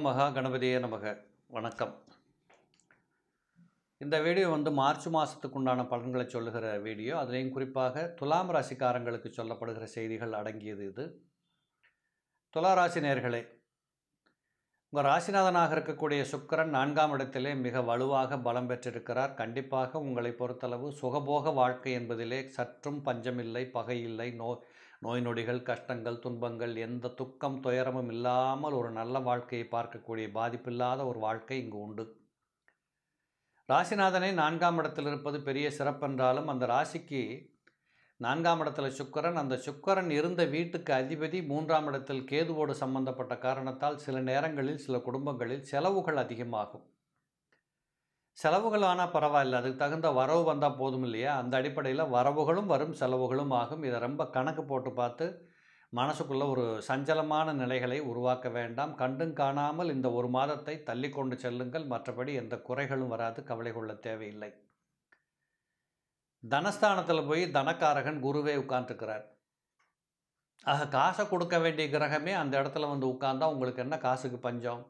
ஓம் மகா கணபதியே நமக வணக்கம் இந்த வீடியோ வந்து மார்ச் மாதத்துக்கு உண்டான பலன்களை சொல்லுகிற வீடியோ அதுலேயும் குறிப்பாக துலாம் ராசிக்காரங்களுக்கு சொல்லப்படுகிற செய்திகள் அடங்கியது இது துலா ராசி நேர்களே உங்கள் ராசிநாதனாக இருக்கக்கூடிய சுக்கரன் நான்காம் இடத்திலே மிக வலுவாக பலம் பெற்றிருக்கிறார் கண்டிப்பாக உங்களை பொறுத்தளவு சுகபோக வாழ்க்கை என்பதிலே சற்றும் பஞ்சமில்லை பகையில்லை நோ நோய் நொடிகள் கஷ்டங்கள் துன்பங்கள் எந்த துக்கம் துயரமும் இல்லாமல் ஒரு நல்ல வாழ்க்கையை பார்க்கக்கூடிய பாதிப்பில்லாத ஒரு வாழ்க்கை இங்கு உண்டு ராசிநாதனை நான்காம் இடத்தில் இருப்பது பெரிய சிறப்பென்றாலும் அந்த ராசிக்கு நான்காம் இடத்துல சுக்கரன் அந்த சுக்கரன் இருந்த வீட்டுக்கு அதிபதி மூன்றாம் இடத்தில் கேதுவோடு சம்பந்தப்பட்ட காரணத்தால் சில நேரங்களில் சில குடும்பங்களில் செலவுகள் அதிகமாகும் செலவுகள் ஆனால் பரவாயில்ல அதுக்கு தகுந்த வரவு வந்தால் போதும் இல்லையா அந்த அடிப்படையில் வரவுகளும் வரும் செலவுகளும் ஆகும் இதை ரொம்ப கணக்கு போட்டு பார்த்து மனசுக்குள்ளே ஒரு சஞ்சலமான நிலைகளை உருவாக்க வேண்டாம் கண்டும் காணாமல் இந்த ஒரு மாதத்தை தள்ளி கொண்டு செல்லுங்கள் மற்றபடி எந்த குறைகளும் வராது கவலை கொள்ள தேவையில்லை தனஸ்தானத்தில் போய் தனக்காரகன் குருவே உட்காந்துருக்கிறார் ஆக காசை கொடுக்க வேண்டிய கிரகமே அந்த இடத்துல வந்து உட்காந்தா உங்களுக்கு என்ன காசுக்கு பஞ்சம்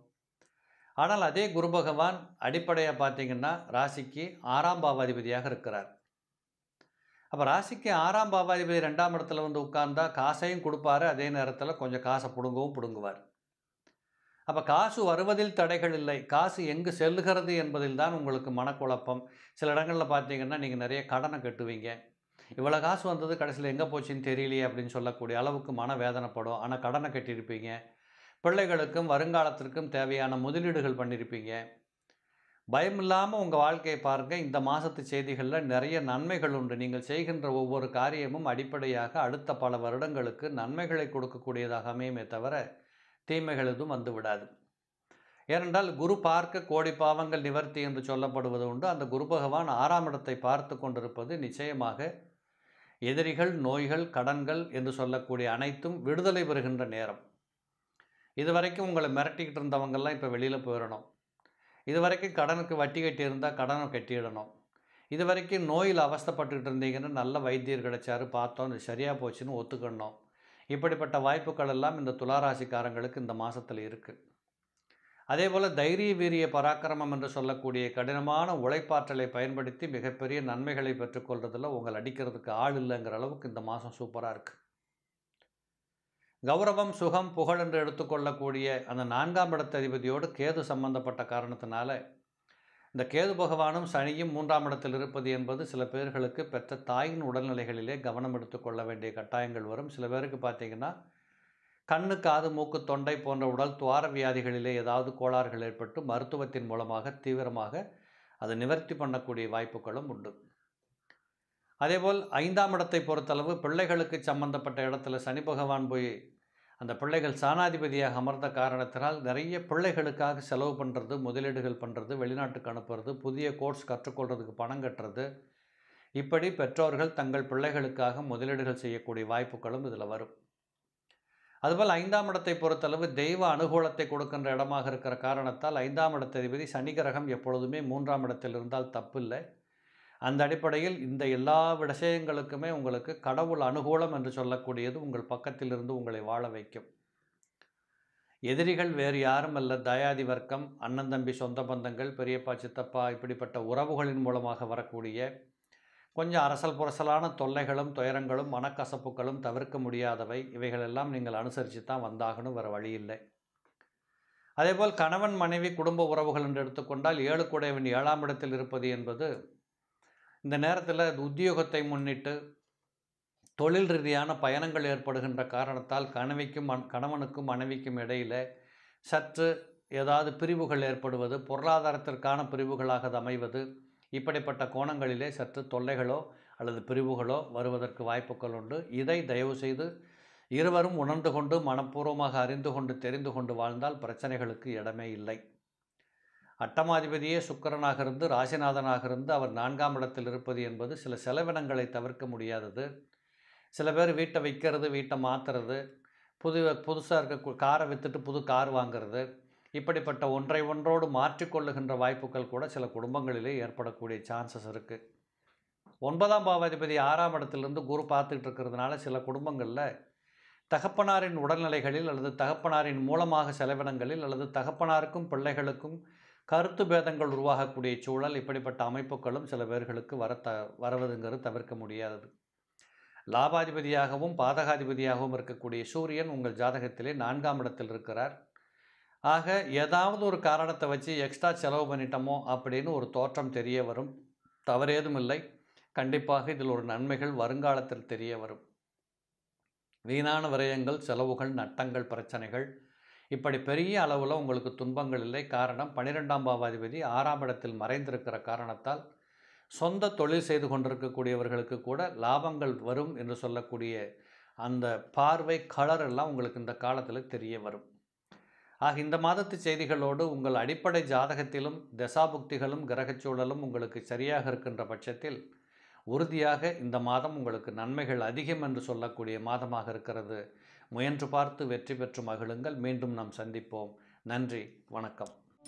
ஆனால் அதே குரு பகவான் அடிப்படையாக பார்த்திங்கன்னா ராசிக்கு ஆறாம் பாவாதிபதியாக இருக்கிறார் அப்போ ராசிக்கு ஆறாம் பாவாதிபதி ரெண்டாம் இடத்துல வந்து உட்கார்ந்தா காசையும் கொடுப்பாரு அதே நேரத்தில் கொஞ்சம் காசை பிடுங்கவும் பிடுங்குவார் அப்போ காசு வருவதில் தடைகள் இல்லை காசு எங்கு செல்லுகிறது என்பதில் தான் உங்களுக்கு மனக்குழப்பம் சில இடங்களில் பார்த்தீங்கன்னா நீங்கள் நிறைய கடனை கட்டுவீங்க இவ்வளோ காசு வந்தது கடைசியில் எங்கே போச்சுன்னு தெரியலையே அப்படின்னு சொல்லக்கூடிய அளவுக்கு மன வேதனைப்படும் ஆனால் கடனை கட்டியிருப்பீங்க பிள்ளைகளுக்கும் வருங்காலத்திற்கும் தேவையான முதலீடுகள் பண்ணியிருப்பீங்க பயம் இல்லாமல் உங்கள் வாழ்க்கையை பாருங்கள் இந்த மாதத்து செய்திகளில் நிறைய நன்மைகள் உண்டு நீங்கள் செய்கின்ற ஒவ்வொரு காரியமும் அடிப்படையாக அடுத்த பல வருடங்களுக்கு நன்மைகளை கொடுக்கக்கூடியதாக அமையுமே தவிர தீமைகள் எதுவும் வந்து விடாது ஏனென்றால் குரு பார்க்க கோடி பாவங்கள் நிவர்த்தி என்று சொல்லப்படுவது உண்டு அந்த குரு பகவான் ஆறாம் இடத்தை பார்த்து கொண்டிருப்பது நிச்சயமாக எதிரிகள் நோய்கள் கடன்கள் என்று சொல்லக்கூடிய அனைத்தும் விடுதலை பெறுகின்ற நேரம் இது வரைக்கும் உங்களை மிரட்டிக்கிட்டு இருந்தவங்கெல்லாம் இப்போ வெளியில் போயிடணும் இது வரைக்கும் கடனுக்கு வட்டி கட்டி இருந்தால் கடனை கட்டிடணும் இது வரைக்கும் நோயில் அவஸ்தப்பட்டுக்கிட்டு இருந்தீங்கன்னு நல்ல வைத்தியர் கிடைச்சாரு பார்த்தோம் இது சரியாக போச்சுன்னு ஒத்துக்கணும் இப்படிப்பட்ட வாய்ப்புகள் எல்லாம் இந்த துளாராசிக்காரங்களுக்கு இந்த மாதத்தில் இருக்குது அதே போல் தைரிய வீரிய பராக்கிரமம் என்று சொல்லக்கூடிய கடினமான உழைப்பாற்றலை பயன்படுத்தி மிகப்பெரிய நன்மைகளை பெற்றுக்கொள்வதில் உங்களை அடிக்கிறதுக்கு ஆள் இல்லைங்கிற அளவுக்கு இந்த மாதம் சூப்பராக இருக்குது கௌரவம் சுகம் புகழ் என்று எடுத்துக்கொள்ளக்கூடிய அந்த நான்காம் இடத்ததிபதியோடு கேது சம்பந்தப்பட்ட காரணத்தினால இந்த கேது பகவானும் சனியும் மூன்றாம் இடத்தில் இருப்பது என்பது சில பேர்களுக்கு பெற்ற தாயின் உடல்நிலைகளிலே கவனம் எடுத்துக்கொள்ள வேண்டிய கட்டாயங்கள் வரும் சில பேருக்கு பார்த்தீங்கன்னா கண்ணு காது மூக்கு தொண்டை போன்ற உடல் துவார வியாதிகளிலே ஏதாவது கோளாறுகள் ஏற்பட்டு மருத்துவத்தின் மூலமாக தீவிரமாக அதை நிவர்த்தி பண்ணக்கூடிய வாய்ப்புகளும் உண்டு அதேபோல் ஐந்தாம் இடத்தை பொறுத்தளவு பிள்ளைகளுக்கு சம்பந்தப்பட்ட இடத்துல சனி பகவான் போய் அந்த பிள்ளைகள் சாணாதிபதியாக அமர்ந்த காரணத்தினால் நிறைய பிள்ளைகளுக்காக செலவு பண்ணுறது முதலீடுகள் பண்ணுறது வெளிநாட்டுக்கு அனுப்புறது புதிய கோர்ஸ் கற்றுக்கொள்கிறதுக்கு பணம் கட்டுறது இப்படி பெற்றோர்கள் தங்கள் பிள்ளைகளுக்காக முதலீடுகள் செய்யக்கூடிய வாய்ப்புகளும் இதில் வரும் அதுபோல் ஐந்தாம் இடத்தை பொறுத்தளவு தெய்வ அனுகூலத்தை கொடுக்கின்ற இடமாக இருக்கிற காரணத்தால் ஐந்தாம் இடத்ததிபதி சனி கிரகம் எப்பொழுதுமே மூன்றாம் இடத்தில் இருந்தால் தப்பில்லை அந்த அடிப்படையில் இந்த எல்லா விஷயங்களுக்குமே உங்களுக்கு கடவுள் அனுகூலம் என்று சொல்லக்கூடியது உங்கள் பக்கத்திலிருந்து உங்களை வாழ வைக்கும் எதிரிகள் வேறு யாரும் அல்ல தயாதி வர்க்கம் அண்ணன் தம்பி சொந்த பந்தங்கள் பெரியப்பா சித்தப்பா இப்படிப்பட்ட உறவுகளின் மூலமாக வரக்கூடிய கொஞ்சம் அரசல் புரசலான தொல்லைகளும் துயரங்களும் மனக்கசப்புகளும் தவிர்க்க முடியாதவை இவைகளெல்லாம் நீங்கள் அனுசரித்து தான் வந்தாகணும் வேறு வழி இல்லை அதேபோல் கணவன் மனைவி குடும்ப உறவுகள் என்று எடுத்துக்கொண்டால் ஏழு குடையவன் ஏழாம் இடத்தில் இருப்பது என்பது இந்த நேரத்தில் உத்தியோகத்தை முன்னிட்டு தொழில் ரீதியான பயணங்கள் ஏற்படுகின்ற காரணத்தால் கணவிக்கும் கணவனுக்கும் மனைவிக்கும் இடையில் சற்று ஏதாவது பிரிவுகள் ஏற்படுவது பொருளாதாரத்திற்கான பிரிவுகளாக அமைவது இப்படிப்பட்ட கோணங்களிலே சற்று தொல்லைகளோ அல்லது பிரிவுகளோ வருவதற்கு வாய்ப்புகள் உண்டு இதை தயவு செய்து இருவரும் உணர்ந்து கொண்டு மனப்பூர்வமாக அறிந்து கொண்டு தெரிந்து கொண்டு வாழ்ந்தால் பிரச்சனைகளுக்கு இடமே இல்லை அட்டமாதிபதியே சுக்கரனாக இருந்து ராசிநாதனாக இருந்து அவர் நான்காம் இடத்தில் இருப்பது என்பது சில செலவினங்களை தவிர்க்க முடியாதது சில பேர் வீட்டை விற்கிறது வீட்டை மாற்றுறது புது புதுசாக இருக்க காரை விற்றுட்டு புது கார் வாங்கிறது இப்படிப்பட்ட ஒன்றை ஒன்றோடு மாற்றிக்கொள்ளுகின்ற வாய்ப்புகள் கூட சில குடும்பங்களிலே ஏற்படக்கூடிய சான்சஸ் இருக்குது ஒன்பதாம் பாவாதிபதி ஆறாம் இடத்திலிருந்து குரு பார்த்துக்கிட்டு இருக்கிறதுனால சில குடும்பங்களில் தகப்பனாரின் உடல்நிலைகளில் அல்லது தகப்பனாரின் மூலமாக செலவினங்களில் அல்லது தகப்பனாருக்கும் பிள்ளைகளுக்கும் கருத்து பேதங்கள் உருவாகக்கூடிய சூழல் இப்படிப்பட்ட அமைப்புகளும் சில பேர்களுக்கு வர த வரவதுங்கிறது தவிர்க்க முடியாதது லாபாதிபதியாகவும் பாதகாதிபதியாகவும் இருக்கக்கூடிய சூரியன் உங்கள் ஜாதகத்திலே நான்காம் இடத்தில் இருக்கிறார் ஆக ஏதாவது ஒரு காரணத்தை வச்சு எக்ஸ்ட்ரா செலவு பண்ணிட்டோமோ அப்படின்னு ஒரு தோற்றம் தெரிய வரும் தவறேதும் இல்லை கண்டிப்பாக இதில் ஒரு நன்மைகள் வருங்காலத்தில் தெரிய வரும் வீணான விரயங்கள் செலவுகள் நட்டங்கள் பிரச்சனைகள் இப்படி பெரிய அளவில் உங்களுக்கு துன்பங்கள் இல்லை காரணம் பன்னிரெண்டாம் பாவாதிபதி ஆறாம் இடத்தில் மறைந்திருக்கிற காரணத்தால் சொந்த தொழில் செய்து கொண்டிருக்கக்கூடியவர்களுக்கு கூட லாபங்கள் வரும் என்று சொல்லக்கூடிய அந்த பார்வை கலர் எல்லாம் உங்களுக்கு இந்த காலத்தில் தெரிய வரும் ஆக இந்த மாதத்து செய்திகளோடு உங்கள் அடிப்படை ஜாதகத்திலும் தசாபுக்திகளும் கிரகச்சூழலும் உங்களுக்கு சரியாக இருக்கின்ற பட்சத்தில் உறுதியாக இந்த மாதம் உங்களுக்கு நன்மைகள் அதிகம் என்று சொல்லக்கூடிய மாதமாக இருக்கிறது முயன்று பார்த்து வெற்றி பெற்று மகிழுங்கள் மீண்டும் நாம் சந்திப்போம் நன்றி வணக்கம்